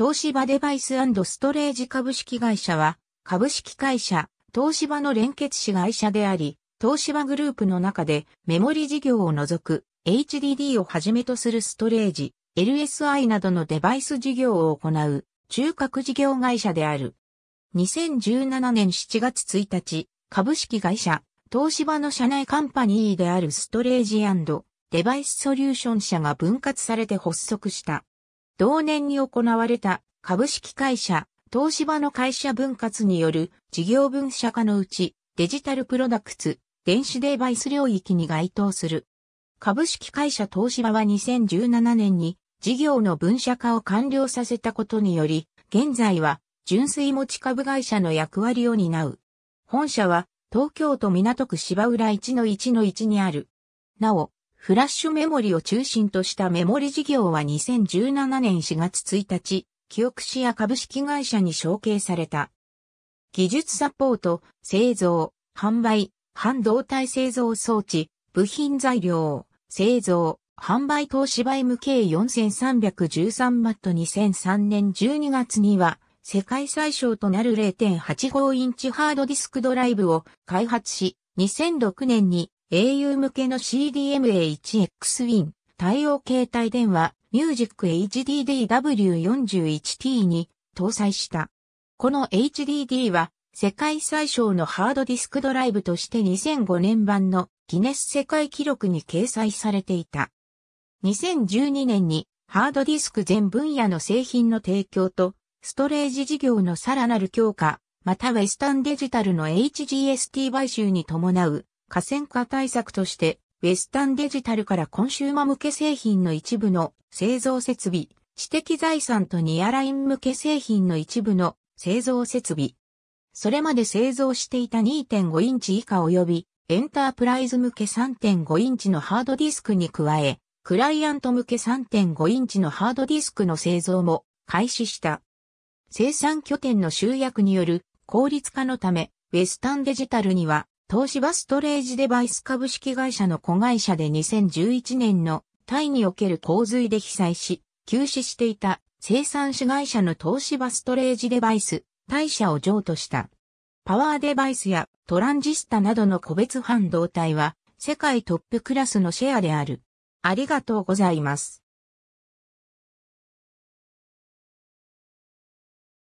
東芝デバイスストレージ株式会社は、株式会社、東芝の連結子会社であり、東芝グループの中でメモリ事業を除く HDD をはじめとするストレージ、LSI などのデバイス事業を行う中核事業会社である。2017年7月1日、株式会社、東芝の社内カンパニーであるストレージデバイスソリューション社が分割されて発足した。同年に行われた株式会社、東芝の会社分割による事業分社化のうちデジタルプロダクツ、電子デバイス領域に該当する。株式会社東芝は2017年に事業の分社化を完了させたことにより、現在は純粋持ち株会社の役割を担う。本社は東京都港区芝浦1-1-1にある。なお、フラッシュメモリを中心としたメモリ事業は2017年4月1日、記憶シア株式会社に承継された。技術サポート、製造、販売、半導体製造装置、部品材料、製造、販売投資倍無計4313マット2003年12月には、世界最小となる0.85インチハードディスクドライブを開発し、2006年に au 向けの CDMA1XWIN、対応携帯電話、Music HDDW41T に搭載した。この HDD は世界最小のハードディスクドライブとして2005年版のギネス世界記録に掲載されていた。2012年にハードディスク全分野の製品の提供とストレージ事業のさらなる強化、またウェスタンデジタルの HGST 買収に伴う河川化対策として、ウェスタンデジタルからコンシューマ向け製品の一部の製造設備、知的財産とニアライン向け製品の一部の製造設備。それまで製造していた2.5インチ以下及びエンタープライズ向け3.5インチのハードディスクに加え、クライアント向け3.5インチのハードディスクの製造も開始した。生産拠点の集約による効率化のため、ウェスタンデジタルには東芝ストレージデバイス株式会社の子会社で2011年のタイにおける洪水で被災し、休止していた生産主会社の東芝ストレージデバイス、大社を譲渡した。パワーデバイスやトランジスタなどの個別半導体は世界トップクラスのシェアである。ありがとうございます。